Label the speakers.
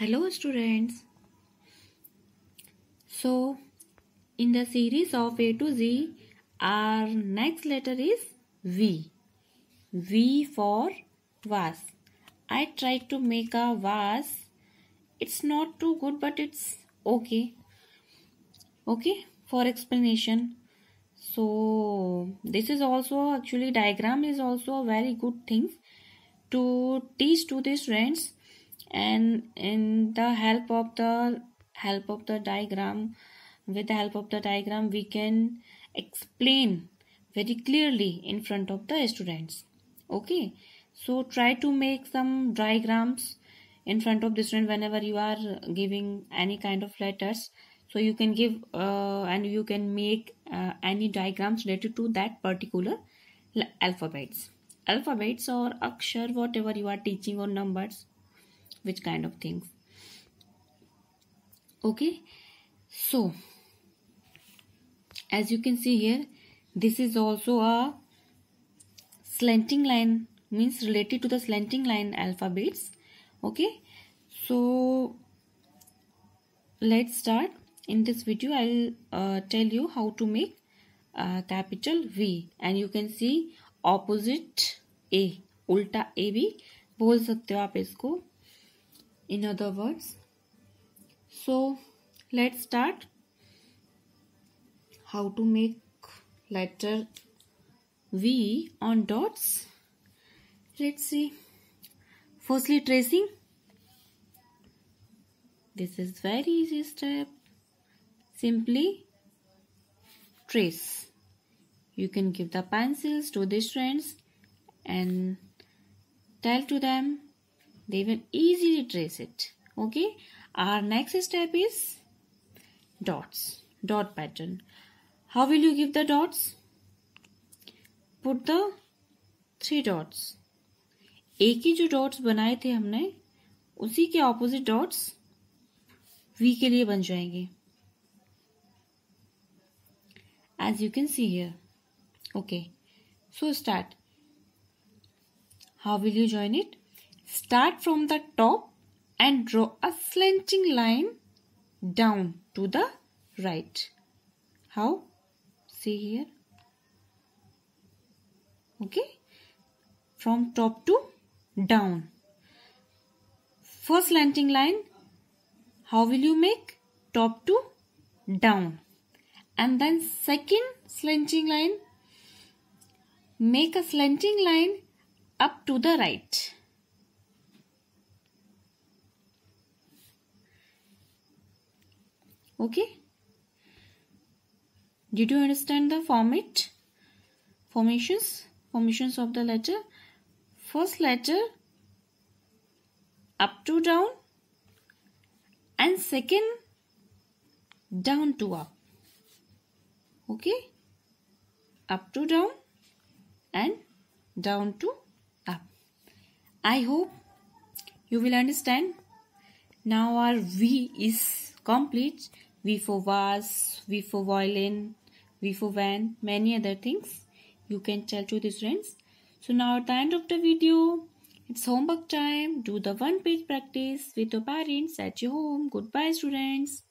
Speaker 1: Hello students. So in the series of A to Z our next letter is V. V for vase. I tried to make a vase. It's not too good but it's okay. Okay for explanation. So this is also actually diagram is also a very good thing to teach to the students and in the help of the help of the diagram with the help of the diagram we can explain very clearly in front of the students okay so try to make some diagrams in front of the student whenever you are giving any kind of letters so you can give uh, and you can make uh, any diagrams related to that particular alphabets alphabets or akshar whatever you are teaching or numbers which kind of things okay so as you can see here this is also a slanting line means related to the slanting line alphabets okay so let's start in this video i'll uh, tell you how to make capital v and you can see opposite a Ulta A B. भी sakte ho हो in other words so let's start how to make letter V on dots let's see firstly tracing this is very easy step simply trace you can give the pencils to the friends and tell to them they will easily trace it okay our next step is dots dot pattern how will you give the dots put the three dots एक ही जो dots बनाए थे हमने उसी के opposite dots we के लिए बन जाएंगे as you can see here okay so start how will you join it Start from the top and draw a slanting line down to the right. How? See here. Okay. From top to down. First slanting line. How will you make? Top to down. And then second slanting line. Make a slanting line up to the right. okay did you understand the format formations formations of the letter first letter up to down and second down to up okay up to down and down to up i hope you will understand now our v is complete V for vase, V for violin, V for van, many other things you can tell to the students. So now at the end of the video, it's homework time. Do the one page practice with your parents at your home. Goodbye students.